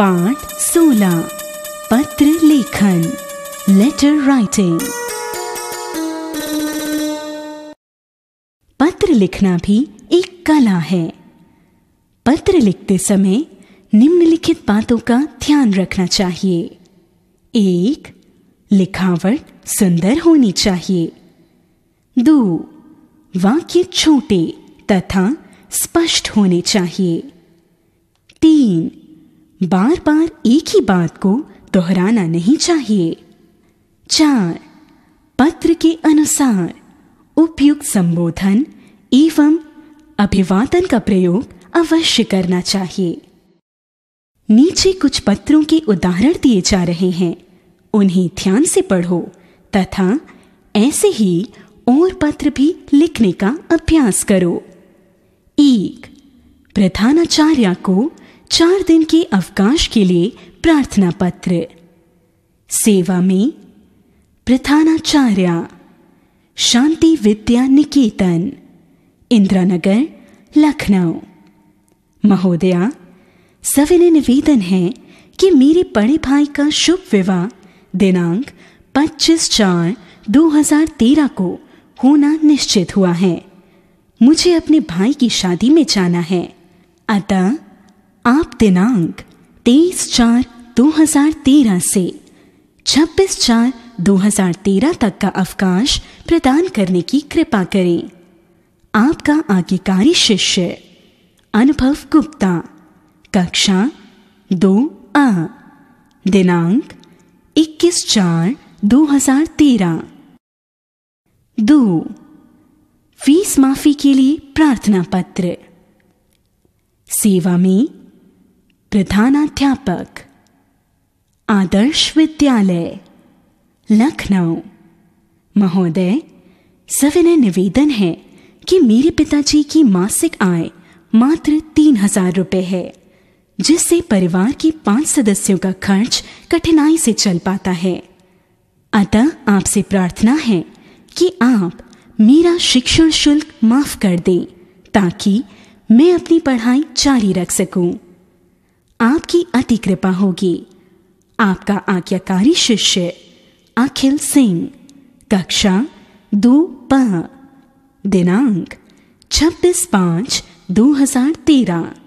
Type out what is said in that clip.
पाठ सोलह पत्र लेखन लेटर राइटिंग पत्र लिखना भी एक कला है पत्र लिखते समय निम्नलिखित बातों का ध्यान रखना चाहिए एक लिखावट सुंदर होनी चाहिए दो वाक्य छोटे तथा स्पष्ट होने चाहिए तीन बार बार एक ही बात को दोहराना नहीं चाहिए चार पत्र के अनुसार उपयुक्त संबोधन एवं अभिवादन का प्रयोग अवश्य करना चाहिए नीचे कुछ पत्रों के उदाहरण दिए जा रहे हैं उन्हें ध्यान से पढ़ो तथा ऐसे ही और पत्र भी लिखने का अभ्यास करो एक प्रधानाचार्य को चार दिन के अवकाश के लिए प्रार्थना पत्र सेवा में प्रथानाचार्य शांति विद्या निकेतन इंद्रानगर लखनऊ महोदया सविनय निवेदन है कि मेरे बड़े भाई का शुभ विवाह दिनांक 25 चार 2013 को होना निश्चित हुआ है मुझे अपने भाई की शादी में जाना है अतः आप दिनांक तेईस चार 2013 से 26 चार 2013 तक का अवकाश प्रदान करने की कृपा करें आपका आज्ञाकारी शिष्य अनुभव गुप्ता कक्षा दो आ दिनांक 21 चार 2013 दो फीस माफी के लिए प्रार्थना पत्र सेवा में प्रधानाध्यापक आदर्श विद्यालय लखनऊ महोदय सविनय निवेदन है कि मेरे पिताजी की मासिक आय मात्र तीन हजार रुपये है जिससे परिवार के पांच सदस्यों का खर्च कठिनाई से चल पाता है अतः आपसे प्रार्थना है कि आप मेरा शिक्षण शुल्क माफ कर दें ताकि मैं अपनी पढ़ाई जारी रख सकूं। आपकी अति कृपा होगी आपका आज्ञाकारी शिष्य अखिल सिंह कक्षा दो प दिनांक छब्बीस पाँच दो हजार तेरह